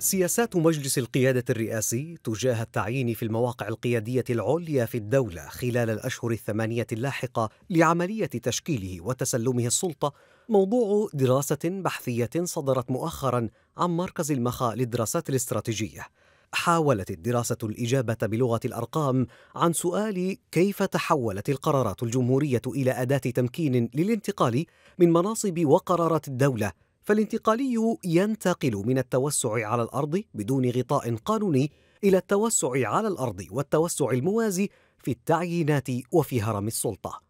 سياسات مجلس القيادة الرئاسي تجاه التعيين في المواقع القيادية العليا في الدولة خلال الأشهر الثمانية اللاحقة لعملية تشكيله وتسلمه السلطة موضوع دراسة بحثية صدرت مؤخرا عن مركز المخا للدراسات الاستراتيجية. حاولت الدراسة الإجابة بلغة الأرقام عن سؤال كيف تحولت القرارات الجمهورية إلى أداة تمكين للانتقال من مناصب وقرارات الدولة فالانتقالي ينتقل من التوسع على الارض بدون غطاء قانوني الى التوسع على الارض والتوسع الموازي في التعيينات وفي هرم السلطه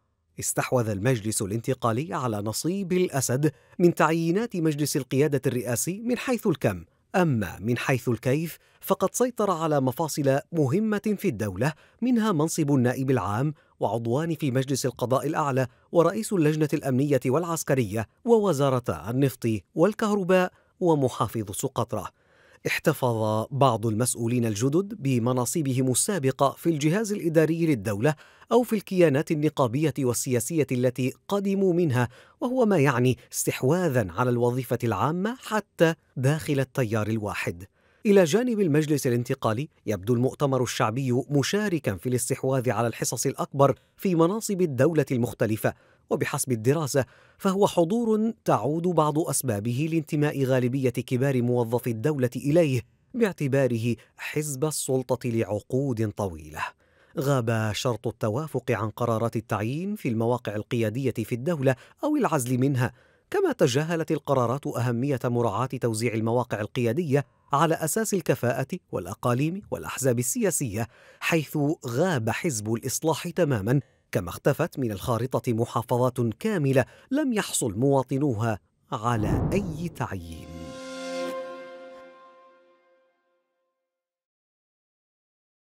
استحوذ المجلس الانتقالي على نصيب الاسد من تعيينات مجلس القياده الرئاسي من حيث الكم أما من حيث الكيف فقد سيطر على مفاصل مهمة في الدولة منها منصب النائب العام وعضوان في مجلس القضاء الأعلى ورئيس اللجنة الأمنية والعسكرية ووزارتا النفط والكهرباء ومحافظ سقطرة احتفظ بعض المسؤولين الجدد بمناصبهم السابقه في الجهاز الاداري للدوله او في الكيانات النقابيه والسياسيه التي قدموا منها وهو ما يعني استحواذا على الوظيفه العامه حتى داخل التيار الواحد إلى جانب المجلس الانتقالي يبدو المؤتمر الشعبي مشاركا في الاستحواذ على الحصص الأكبر في مناصب الدولة المختلفة وبحسب الدراسة فهو حضور تعود بعض أسبابه لانتماء غالبية كبار موظفي الدولة إليه باعتباره حزب السلطة لعقود طويلة. غاب شرط التوافق عن قرارات التعيين في المواقع القيادية في الدولة أو العزل منها، كما تجاهلت القرارات أهمية مراعاة توزيع المواقع القيادية على أساس الكفاءة والأقاليم والأحزاب السياسية، حيث غاب حزب الإصلاح تماما كما اختفت من الخارطة محافظات كاملة لم يحصل مواطنوها على أي تعيين